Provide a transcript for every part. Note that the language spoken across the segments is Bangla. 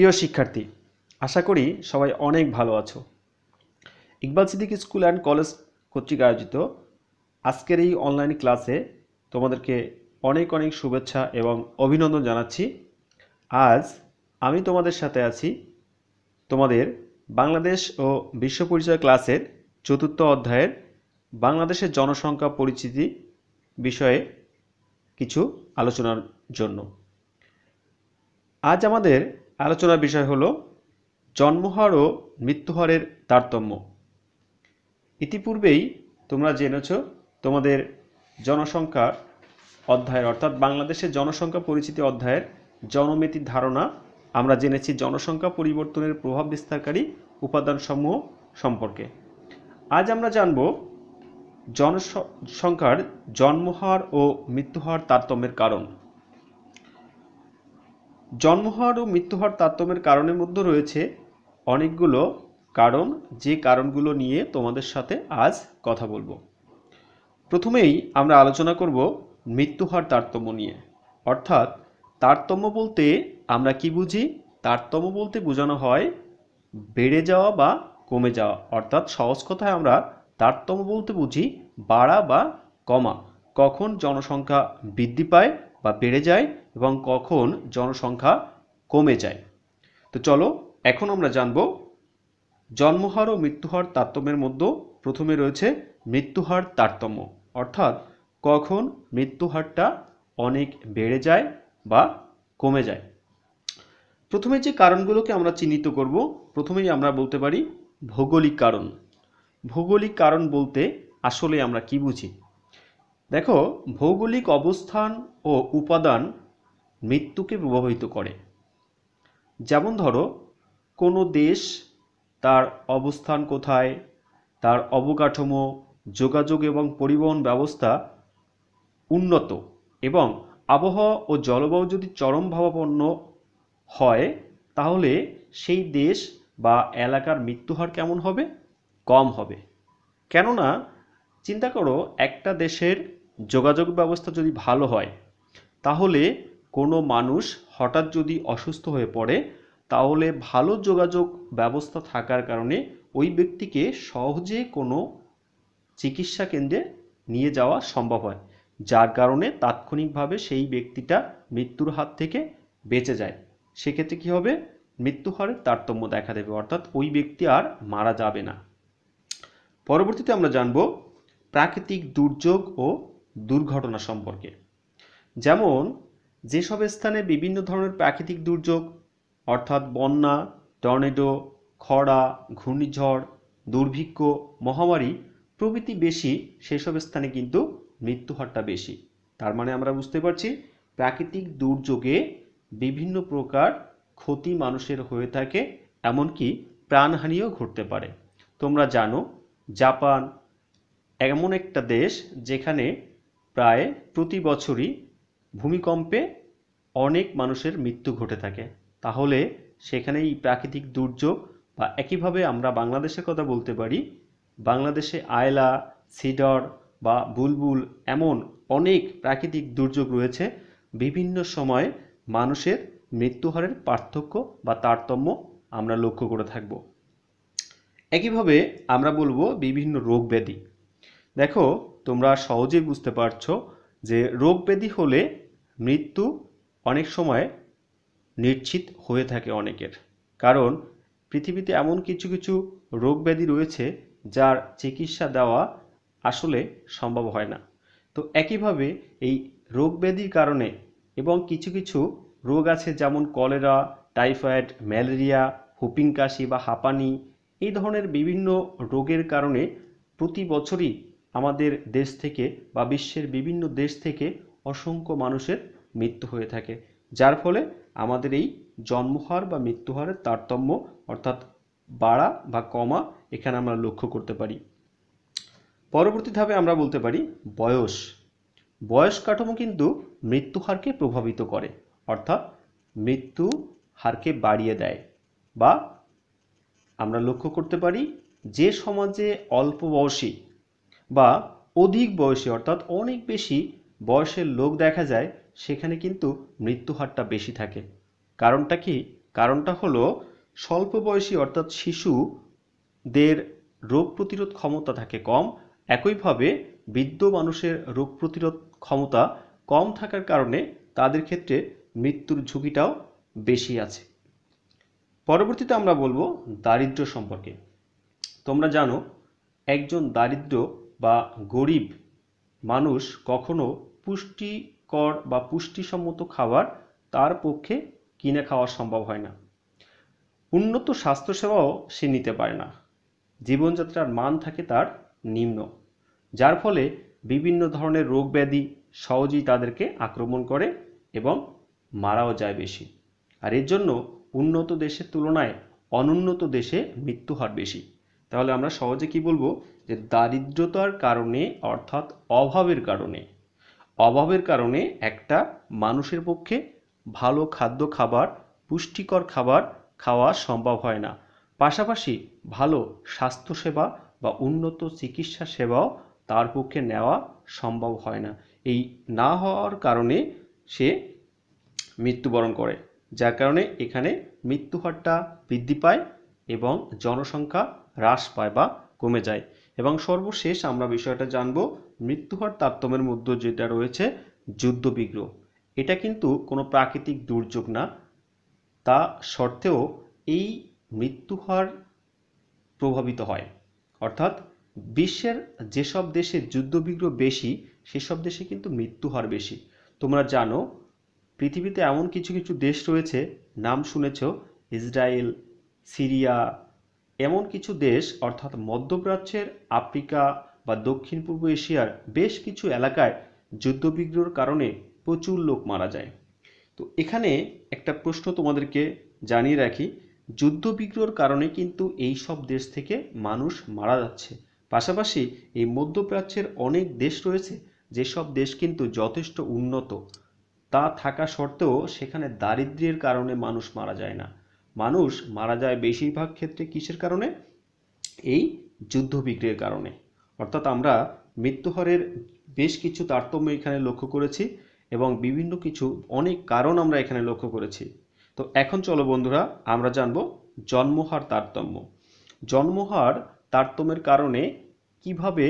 প্রিয় শিক্ষার্থী আশা করি সবাই অনেক ভালো আছো Iqbal Siddique school and college কর্তৃক আয়োজিত আজকের এই অনলাইন ক্লাসে তোমাদেরকে অনেক অনেক শুভেচ্ছা এবং অভিনন্দন জানাচ্ছি আজ আমি তোমাদের সাথে আছি তোমাদের বাংলাদেশ ও বিশ্ব পরিচয় ক্লাসের চতুর্থ অধ্যায়ের বাংলাদেশের জনসংখ্যা পরিচিতি বিষয়ে কিছু আলোচনার জন্য আজ আমাদের আলোচনার বিষয় হল জন্মহার ও মৃত্যুহারের তারতম্য ইতিপূর্বেই তোমরা জেনেছ তোমাদের জনসংখ্যার অধ্যায়ের অর্থাৎ বাংলাদেশের জনসংখ্যা পরিচিতি অধ্যায়ের জনমিতির ধারণা আমরা জেনেছি জনসংখ্যা পরিবর্তনের প্রভাব বিস্তারকারী উপাদানসমূহ সম্পর্কে আজ আমরা জানব জনসংখ্যার জন্মহার ও মৃত্যুহার তারতম্যের কারণ জন্ম হওয়ার ও মৃত্যুহার তারতম্যের কারণের মধ্যে রয়েছে অনেকগুলো কারণ যে কারণগুলো নিয়ে তোমাদের সাথে আজ কথা বলবো প্রথমেই আমরা আলোচনা করব মৃত্যুহার তারতম্য নিয়ে অর্থাৎ তারতম্য বলতে আমরা কি বুঝি তারতম্য বলতে বোঝানো হয় বেড়ে যাওয়া বা কমে যাওয়া অর্থাৎ সহজ কথায় আমরা তারতম্য বলতে বুঝি বাড়া বা কমা কখন জনসংখ্যা বৃদ্ধি পায় বা বেড়ে যায় এবং কখন জনসংখ্যা কমে যায় তো চলো এখন আমরা জানব জন্মহার ও মৃত্যুহার তারতম্যের মধ্যে প্রথমে রয়েছে মৃত্যুহার তারতম্য অর্থাৎ কখন মৃত্যুহারটা অনেক বেড়ে যায় বা কমে যায় প্রথমে যে কারণগুলোকে আমরা চিহ্নিত করব প্রথমেই আমরা বলতে পারি ভৌগোলিক কারণ ভৌগোলিক কারণ বলতে আসলে আমরা কি বুঝি দেখো ভৌগোলিক অবস্থান ও উপাদান মৃত্যুকে প্রভাবিত করে যেমন ধরো কোনো দেশ তার অবস্থান কোথায় তার অবকাঠামো যোগাযোগ এবং পরিবহন ব্যবস্থা উন্নত এবং আবহাওয়া ও জলবায়ু যদি চরম ভাবাপন্ন হয় তাহলে সেই দেশ বা এলাকার মৃত্যু হার কেমন হবে কম হবে কেননা চিন্তা করো একটা দেশের যোগাযোগ ব্যবস্থা যদি ভালো হয় তাহলে কোনো মানুষ হঠাৎ যদি অসুস্থ হয়ে পড়ে তাহলে ভালো যোগাযোগ ব্যবস্থা থাকার কারণে ওই ব্যক্তিকে সহজে কোনো চিকিৎসা কেন্দ্রে নিয়ে যাওয়া সম্ভব হয় যার কারণে তাৎক্ষণিকভাবে সেই ব্যক্তিটা মৃত্যুর হাত থেকে বেঁচে যায় সেক্ষেত্রে কী হবে মৃত্যু হারে তারতম্য দেখা দেবে অর্থাৎ ওই ব্যক্তি আর মারা যাবে না পরবর্তীতে আমরা জানব প্রাকৃতিক দুর্যোগ ও দুর্ঘটনা সম্পর্কে যেমন যেসব স্থানে বিভিন্ন ধরনের প্রাকৃতিক দুর্যোগ অর্থাৎ বন্যা টর্নেডো খরা ঘূর্ণিঝড় দুর্ভিক্ষ মহামারী প্রভৃতি বেশি সেসব স্থানে কিন্তু মৃত্যু হারটা বেশি তার মানে আমরা বুঝতে পারছি প্রাকৃতিক দুর্যোগে বিভিন্ন প্রকার ক্ষতি মানুষের হয়ে থাকে এমনকি প্রাণহানিও ঘটতে পারে তোমরা জানো জাপান এমন একটা দেশ যেখানে প্রায় প্রতি বছরই ভূমিকম্পে অনেক মানুষের মৃত্যু ঘটে থাকে তাহলে সেখানে এই প্রাকৃতিক দুর্যোগ বা একইভাবে আমরা বাংলাদেশের কথা বলতে পারি বাংলাদেশে আয়লা সিডর বা বুলবুল এমন অনেক প্রাকৃতিক দুর্যোগ রয়েছে বিভিন্ন সময়ে মানুষের মৃত্যুহারের পার্থক্য বা তারতম্য আমরা লক্ষ্য করে থাকব একইভাবে আমরা বলবো বিভিন্ন রোগ ব্যাধি দেখো তোমরা সহজেই বুঝতে পারছো যে রোগ ব্যাধি হলে মৃত্যু অনেক সময় নিশ্চিত হয়ে থাকে অনেকের কারণ পৃথিবীতে এমন কিছু কিছু রোগ ব্যাধি রয়েছে যার চিকিৎসা দেওয়া আসলে সম্ভব হয় না তো একইভাবে এই রোগ ব্যাধির কারণে এবং কিছু কিছু রোগ আছে যেমন কলেরা টাইফয়েড ম্যালেরিয়া হুপিং কাশি বা হাঁপানি এই ধরনের বিভিন্ন রোগের কারণে প্রতি বছরই আমাদের দেশ থেকে বা বিশ্বের বিভিন্ন দেশ থেকে অসংখ্য মানুষের মৃত্যু হয়ে থাকে যার ফলে আমাদের এই জন্মহার বা মৃত্যুহারের তারতম্য অর্থাৎ বাড়া বা কমা এখানে আমরা লক্ষ্য করতে পারি পরবর্তী ধাপে আমরা বলতে পারি বয়স বয়স কাঠামো কিন্তু মৃত্যুহারকে প্রভাবিত করে অর্থাৎ মৃত্যু হারকে বাড়িয়ে দেয় বা আমরা লক্ষ্য করতে পারি যে সমাজে অল্প বয়সী বা অধিক বয়সী অর্থাৎ অনেক বেশি বয়সের লোক দেখা যায় সেখানে কিন্তু মৃত্যু হারটা বেশি থাকে কারণটা কি কারণটা হলো স্বল্প বয়সী অর্থাৎ শিশুদের রোগ প্রতিরোধ ক্ষমতা থাকে কম একইভাবে বৃদ্ধ মানুষের রোগ প্রতিরোধ ক্ষমতা কম থাকার কারণে তাদের ক্ষেত্রে মৃত্যুর ঝুঁকিটাও বেশি আছে পরবর্তীতে আমরা বলবো দারিদ্র সম্পর্কে তোমরা জানো একজন দারিদ্র বা গরিব মানুষ কখনো পুষ্টিকর বা পুষ্টিসম্মত খাবার তার পক্ষে কিনে খাওয়া সম্ভব হয় না উন্নত স্বাস্থ্যসেবাও সে নিতে পারে না জীবনযাত্রার মান থাকে তার নিম্ন যার ফলে বিভিন্ন ধরনের রোগ ব্যাধি সহজেই তাদেরকে আক্রমণ করে এবং মারাও যায় বেশি আর এর জন্য উন্নত দেশের তুলনায় অনুন্নত দেশে মৃত্যু হার বেশি তাহলে আমরা সহজে কি বলবো যে দারিদ্রতার কারণে অর্থাৎ অভাবের কারণে অভাবের কারণে একটা মানুষের পক্ষে ভালো খাদ্য খাবার পুষ্টিকর খাবার খাওয়া সম্ভব হয় না পাশাপাশি ভালো স্বাস্থ্যসেবা বা উন্নত চিকিৎসা সেবাও তার পক্ষে নেওয়া সম্ভব হয় না এই না হওয়ার কারণে সে মৃত্যুবরণ করে যার কারণে এখানে মৃত্যু হারটা বৃদ্ধি পায় এবং জনসংখ্যা হ্রাস পায় বা কমে যায় এবং সর্বশেষ আমরা বিষয়টা জানব মৃত্যুহার তারতম্যের মধ্যে যেটা রয়েছে যুদ্ধবিগ্রহ এটা কিন্তু কোনো প্রাকৃতিক দুর্যোগ না তা সত্ত্বেও এই মৃত্যুহার প্রভাবিত হয় অর্থাৎ বিশ্বের যেসব দেশে যুদ্ধবিগ্রহ বেশি সেসব দেশে কিন্তু মৃত্যু হার বেশি তোমরা জানো পৃথিবীতে এমন কিছু কিছু দেশ রয়েছে নাম শুনেছ ইসরায়েল সিরিয়া এমন কিছু দেশ অর্থাৎ মধ্যপ্রাচ্যের আফ্রিকা বা দক্ষিণ পূর্ব এশিয়ার বেশ কিছু এলাকায় যুদ্ধবিগ্রহের কারণে প্রচুর লোক মারা যায় তো এখানে একটা প্রশ্ন তোমাদেরকে জানিয়ে রাখি যুদ্ধবিগ্রহের কারণে কিন্তু এই সব দেশ থেকে মানুষ মারা যাচ্ছে পাশাপাশি এই মধ্যপ্রাচ্যের অনেক দেশ রয়েছে যেসব দেশ কিন্তু যথেষ্ট উন্নত তা থাকা সত্ত্বেও সেখানে দারিদ্র্যের কারণে মানুষ মারা যায় না মানুষ মারা যায় বেশিরভাগ ক্ষেত্রে কিসের কারণে এই যুদ্ধ বিগ্রহের কারণে অর্থাৎ আমরা মৃত্যুহরের বেশ কিছু তারতম্য এখানে লক্ষ্য করেছি এবং বিভিন্ন কিছু অনেক কারণ আমরা এখানে লক্ষ্য করেছি তো এখন চলো বন্ধুরা আমরা জানব জন্মহার তারতম্য জন্মহার তারতম্যের কারণে কিভাবে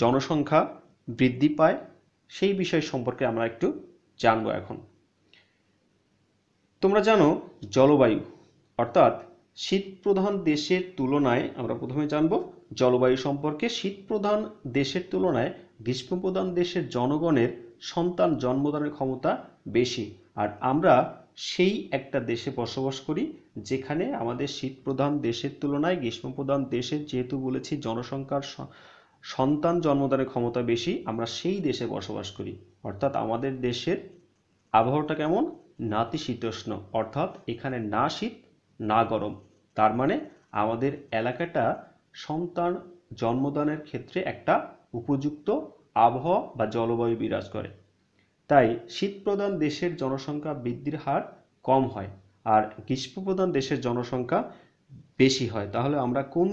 জনসংখ্যা বৃদ্ধি পায় সেই বিষয় সম্পর্কে আমরা একটু জানবো এখন তোমরা জানো জলবায়ু অর্থাৎ শীত প্রধান দেশের তুলনায় আমরা প্রথমে জানব জলবায়ু সম্পর্কে শীত প্রধান দেশের তুলনায় গ্রীষ্মপ্রধান দেশের জনগণের সন্তান জন্মদানের ক্ষমতা বেশি আর আমরা সেই একটা দেশে বসবাস করি যেখানে আমাদের শীত প্রধান দেশের তুলনায় গ্রীষ্মপ্রধান দেশের যেহেতু বলেছি জনসংখ্যার সন্তান জন্মদানের ক্ষমতা বেশি আমরা সেই দেশে বসবাস করি অর্থাৎ আমাদের দেশের আবহাওয়াটা কেমন নাতিশীতোষ্ণ অর্থাৎ এখানে না শীত না গরম তার মানে আমাদের এলাকাটা সন্তান জন্মদানের ক্ষেত্রে একটা উপযুক্ত আবহাওয়া বা জলবায়ু বিরাজ করে তাই শীত প্রধান দেশের জনসংখ্যা বৃদ্ধির হার কম হয় আর গ্রীষ্মপ্রধান দেশের জনসংখ্যা বেশি হয় তাহলে আমরা কোন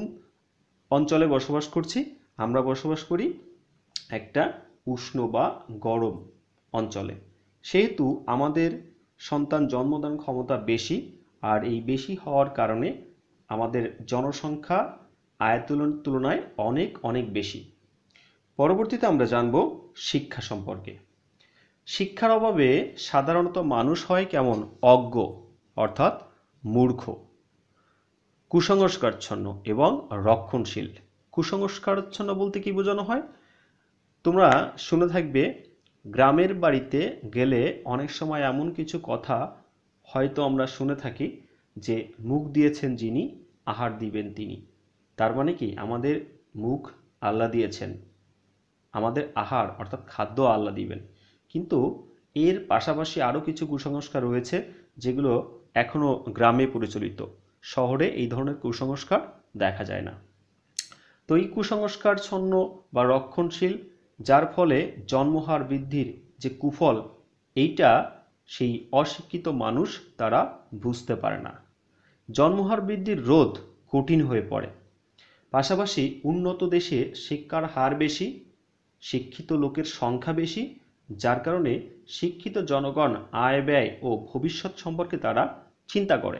অঞ্চলে বসবাস করছি আমরা বসবাস করি একটা উষ্ণ বা গরম অঞ্চলে সেহেতু আমাদের সন্তান জন্মদান ক্ষমতা বেশি আর এই বেশি হওয়ার কারণে আমাদের জনসংখ্যা আয়ের তুলনায় অনেক অনেক বেশি পরবর্তীতে আমরা জানব শিক্ষা সম্পর্কে শিক্ষার অভাবে সাধারণত মানুষ হয় কেমন অজ্ঞ অর্থাৎ মূর্খ কুসংস্কারচ্ছন্ন এবং রক্ষণশীল কুসংস্কারচ্ছন্ন বলতে কি বোঝানো হয় তোমরা শুনে থাকবে গ্রামের বাড়িতে গেলে অনেক সময় এমন কিছু কথা হয়তো আমরা শুনে থাকি যে মুখ দিয়েছেন যিনি আহার দিবেন তিনি তার মানে কি আমাদের মুখ আল্লাহ দিয়েছেন আমাদের আহার অর্থাৎ খাদ্য আল্লাহ দিবেন কিন্তু এর পাশাপাশি আরও কিছু কুসংস্কার রয়েছে যেগুলো এখনও গ্রামে পরিচালিত শহরে এই ধরনের কুসংস্কার দেখা যায় না তো এই কুসংস্কার ছন্ন বা রক্ষণশীল যার ফলে জন্মহার বৃদ্ধির যে কুফল এইটা সেই অশিক্ষিত মানুষ তারা বুঝতে পারে না জন্মহার বৃদ্ধির রোধ কঠিন হয়ে পড়ে পাশাপাশি উন্নত দেশে শিক্ষার হার বেশি শিক্ষিত লোকের সংখ্যা বেশি যার কারণে শিক্ষিত জনগণ আয় ব্যয় ও ভবিষ্যৎ সম্পর্কে তারা চিন্তা করে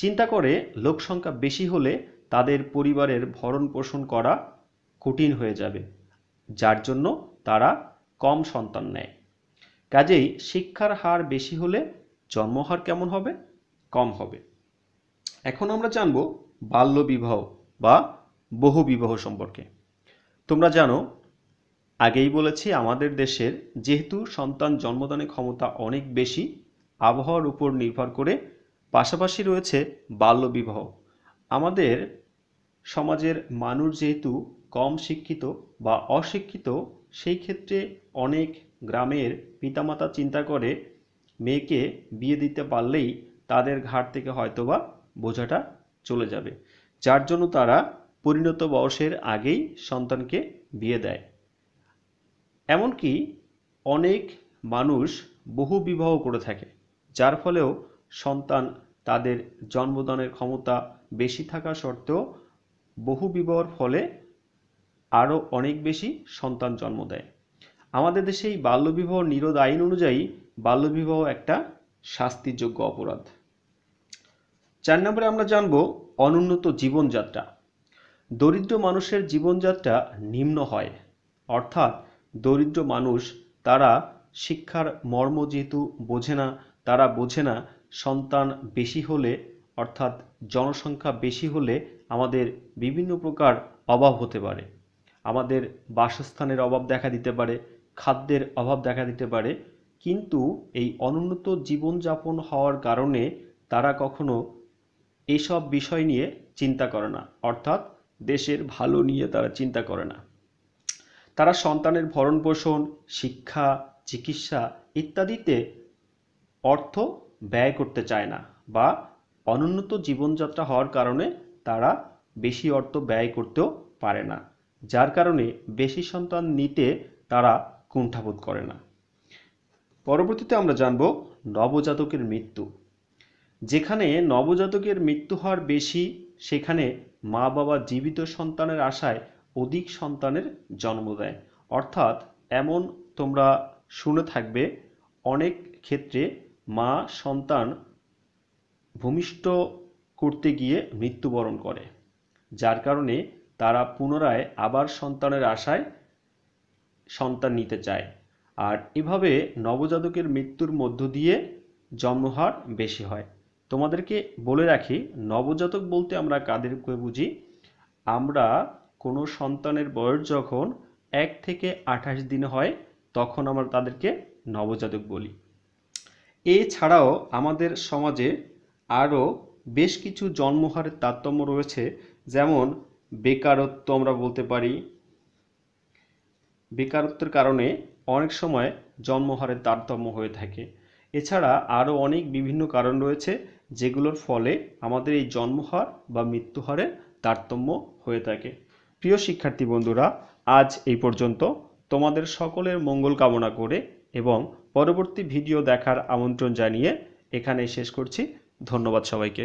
চিন্তা করে লোকসংখ্যা বেশি হলে তাদের পরিবারের ভরণ পোষণ করা কঠিন হয়ে যাবে যার জন্য তারা কম সন্তান নেয় কাজেই শিক্ষার হার বেশি হলে জন্মহার কেমন হবে কম হবে এখন আমরা জানব বাল্যবিবাহ বা বহুবিবাহ সম্পর্কে তোমরা জানো আগেই বলেছি আমাদের দেশের যেহেতু সন্তান জন্মদানের ক্ষমতা অনেক বেশি আবহাওয়ার উপর নির্ভর করে পাশাপাশি রয়েছে বাল্যবিবাহ আমাদের সমাজের মানুষ যেহেতু কম শিক্ষিত বা অশিক্ষিত সেই ক্ষেত্রে অনেক গ্রামের পিতামাতা চিন্তা করে মেয়েকে বিয়ে দিতে পারলেই তাদের ঘাট থেকে হয়তোবা বোঝাটা চলে যাবে যার জন্য তারা পরিণত বয়সের আগেই সন্তানকে বিয়ে দেয় এমনকি অনেক মানুষ বহু বিবাহ করে থাকে যার ফলেও সন্তান তাদের জন্মদানের ক্ষমতা বেশি থাকা সত্ত্বেও বহু বিবাহর ফলে আরও অনেক বেশি সন্তান জন্ম দেয় আমাদের দেশে এই বাল্যবিবাহ নিরোধ আইন অনুযায়ী বাল্যবিবাহ একটা শাস্তিযোগ্য অপরাধ চার নম্বরে আমরা জানব অনুন্নত জীবনযাত্রা দরিদ্র মানুষের জীবনযাত্রা নিম্ন হয় অর্থাৎ দরিদ্র মানুষ তারা শিক্ষার মর্ম যেহেতু বোঝে না তারা বোঝে না সন্তান বেশি হলে অর্থাৎ জনসংখ্যা বেশি হলে আমাদের বিভিন্ন প্রকার অভাব হতে পারে আমাদের বাসস্থানের অভাব দেখা দিতে পারে খাদ্যের অভাব দেখা দিতে পারে কিন্তু এই অনুন্নত জীবনযাপন হওয়ার কারণে তারা কখনো এসব বিষয় নিয়ে চিন্তা করে না অর্থাৎ দেশের ভালো নিয়ে তারা চিন্তা করে না তারা সন্তানের ভরণ পোষণ শিক্ষা চিকিৎসা ইত্যাদিতে অর্থ ব্যয় করতে চায় না বা অনুন্নত জীবনযাত্রা হওয়ার কারণে তারা বেশি অর্থ ব্যয় করতেও পারে না যার কারণে বেশি সন্তান নিতে তারা কুণ্ঠাবোধ করে না পরবর্তীতে আমরা জানব নবজাতকের মৃত্যু যেখানে নবজাতকের মৃত্যু হওয়ার বেশি সেখানে মা বাবা জীবিত সন্তানের আশায় অধিক সন্তানের জন্ম দেয় অর্থাৎ এমন তোমরা শুনে থাকবে অনেক ক্ষেত্রে মা সন্তান ভূমিষ্ঠ করতে গিয়ে মৃত্যুবরণ করে যার কারণে তারা পুনরায় আবার সন্তানের আশায় সন্তান নিতে চায় আর এভাবে নবজাতকের মৃত্যুর মধ্য দিয়ে জন্মহার বেশি হয় তোমাদেরকে বলে রাখি নবজাতক বলতে আমরা কাদেরকে বুঝি আমরা কোনো সন্তানের বয়স যখন এক থেকে আঠাশ দিন হয় তখন আমরা তাদেরকে নবজাতক বলি এছাড়াও আমাদের সমাজে আরও বেশ কিছু জন্মহারের তারতম্য রয়েছে যেমন বেকারত্ব আমরা বলতে পারি বেকারত্বের কারণে অনেক সময় জন্মহারের তারতম্য হয়ে থাকে এছাড়া আরও অনেক বিভিন্ন কারণ রয়েছে যেগুলোর ফলে আমাদের এই জন্মহার বা মৃত্যুহারের তারতম্য হয়ে থাকে প্রিয় শিক্ষার্থী বন্ধুরা আজ এই পর্যন্ত তোমাদের সকলের মঙ্গল কামনা করে এবং পরবর্তী ভিডিও দেখার আমন্ত্রণ জানিয়ে এখানে শেষ করছি ধন্যবাদ সবাইকে